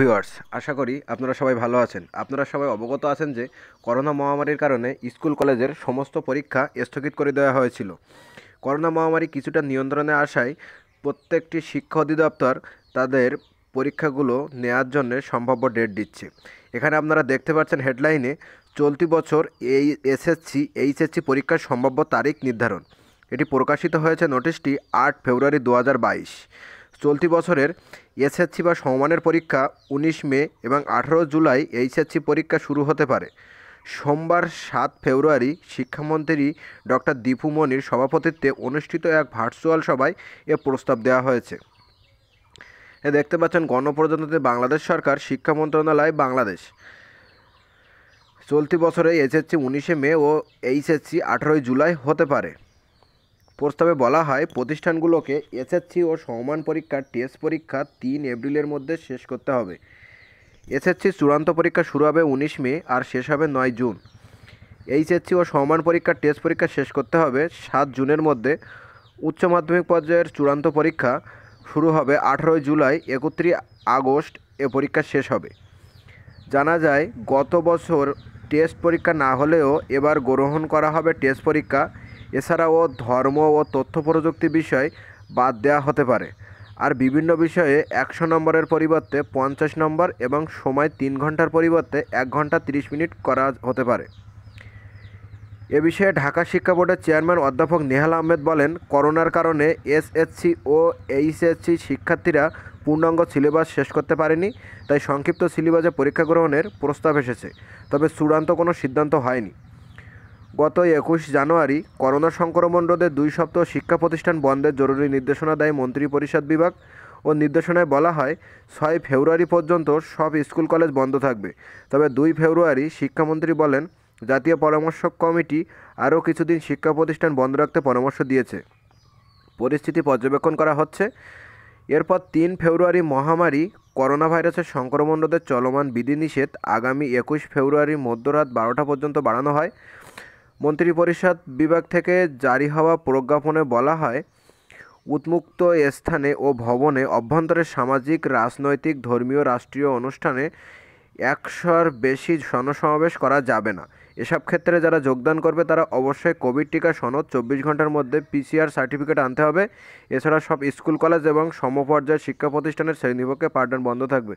viewers আশা করি আপনারা সবাই ভালো আছেন আপনারা সবাই অবগত আছেন যে করোনা মহামারীর কারণে স্কুল কলেজের সমস্ত পরীক্ষা স্থগিত করে দেওয়া হয়েছিল করোনা মহামারী কিছুটা নিয়ন্ত্রণে আসায় প্রত্যেকটি শিক্ষা অধিদপ্তর তাদের পরীক্ষাগুলো নেয়ার জন্য সম্ভাব্য ডেট দিচ্ছে এখানে আপনারা দেখতে পাচ্ছেন হেডলাইনে চলতি বছর এই এসএসসি এইচএসসি পরীক্ষার সম্ভাব্য তারিখ নির্ধারণ এটি প্রকাশিত হয়েছে নোটিশটি আট ফেব্রুয়ারি দু চলতি বছরের এসএসসি বা সমমানের পরীক্ষা ১৯ মে এবং আঠারো জুলাই এইচএসসি পরীক্ষা শুরু হতে পারে সোমবার সাত ফেব্রুয়ারি শিক্ষামন্ত্রী ডক্টর দীপু মনির সভাপতিত্বে অনুষ্ঠিত এক ভার্চুয়াল সভায় এ প্রস্তাব দেওয়া হয়েছে এ দেখতে পাচ্ছেন গণপ্রজাতন্ত্রী বাংলাদেশ সরকার শিক্ষা মন্ত্রণালয় বাংলাদেশ চলতি বছরে এসএসসি উনিশে মে ও এইচএসসি আঠারোই জুলাই হতে পারে প্রস্তাবে বলা হয় প্রতিষ্ঠানগুলোকে এসএসসি ও সমমান পরীক্ষার টেস্ট পরীক্ষা তিন এপ্রিলের মধ্যে শেষ করতে হবে এসএসসি চূড়ান্ত পরীক্ষা শুরু হবে উনিশ মে আর শেষ হবে নয় জুন এইচএসসি ও সমমান পরীক্ষার টেস্ট পরীক্ষা শেষ করতে হবে সাত জুনের মধ্যে উচ্চ মাধ্যমিক পর্যায়ের চূড়ান্ত পরীক্ষা শুরু হবে আঠেরোই জুলাই একত্রিশ আগস্ট এ পরীক্ষা শেষ হবে জানা যায় গত বছর টেস্ট পরীক্ষা না হলেও এবার গ্রহণ করা হবে টেস্ট পরীক্ষা এছাড়াও ধর্ম ও তথ্য প্রযুক্তি বিষয় বাদ দেওয়া হতে পারে আর বিভিন্ন বিষয়ে একশো নম্বরের পরিবর্তে পঞ্চাশ নম্বর এবং সময় তিন ঘন্টার পরিবর্তে এক ঘন্টা তিরিশ মিনিট করা হতে পারে এ বিষয়ে ঢাকা শিক্ষা বোর্ডের চেয়ারম্যান অধ্যাপক নেহাল আহমেদ বলেন করোনার কারণে এসএসসি ও এইচএসসি শিক্ষার্থীরা পূর্ণাঙ্গ সিলেবাস শেষ করতে পারেনি তাই সংক্ষিপ্ত সিলেবাসে পরীক্ষা গ্রহণের প্রস্তাব এসেছে তবে চূড়ান্ত কোনো সিদ্ধান্ত হয়নি গত একুশ জানুয়ারি করোনা সংক্রমণ রোধে দুই সপ্তাহ শিক্ষা প্রতিষ্ঠান বন্ধের জরুরি নির্দেশনা দেয় মন্ত্রিপরিষদ বিভাগ ও নির্দেশনায় বলা হয় ছয় ফেব্রুয়ারি পর্যন্ত সব স্কুল কলেজ বন্ধ থাকবে তবে দুই ফেব্রুয়ারি শিক্ষামন্ত্রী বলেন জাতীয় পরামর্শ কমিটি আরও কিছুদিন শিক্ষা প্রতিষ্ঠান বন্ধ রাখতে পরামর্শ দিয়েছে পরিস্থিতি পর্যবেক্ষণ করা হচ্ছে এরপর তিন ফেব্রুয়ারি মহামারী করোনা ভাইরাসের সংক্রমণ রোধে চলমান বিধিনিষেধ আগামী একুশ ফেব্রুয়ারি মধ্যরাত বারোটা পর্যন্ত বাড়ানো হয় মন্ত্রিপরিষদ বিভাগ থেকে জারি হওয়া প্রজ্ঞাপনে বলা হয় উন্মুক্ত স্থানে ও ভবনে অভ্যন্তরে সামাজিক রাজনৈতিক ধর্মীয় রাষ্ট্রীয় অনুষ্ঠানে একশোর বেশি জনসমাবেশ করা যাবে না এসব ক্ষেত্রে যারা যোগদান করবে তারা অবশ্যই কোভিড টিকা সনদ চব্বিশ ঘন্টার মধ্যে পিসিআর সার্টিফিকেট আনতে হবে এছাড়া সব স্কুল কলেজ এবং সমপর্যায়ের শিক্ষা প্রতিষ্ঠানের শ্রেণীপক্ষে পাঠদান বন্ধ থাকবে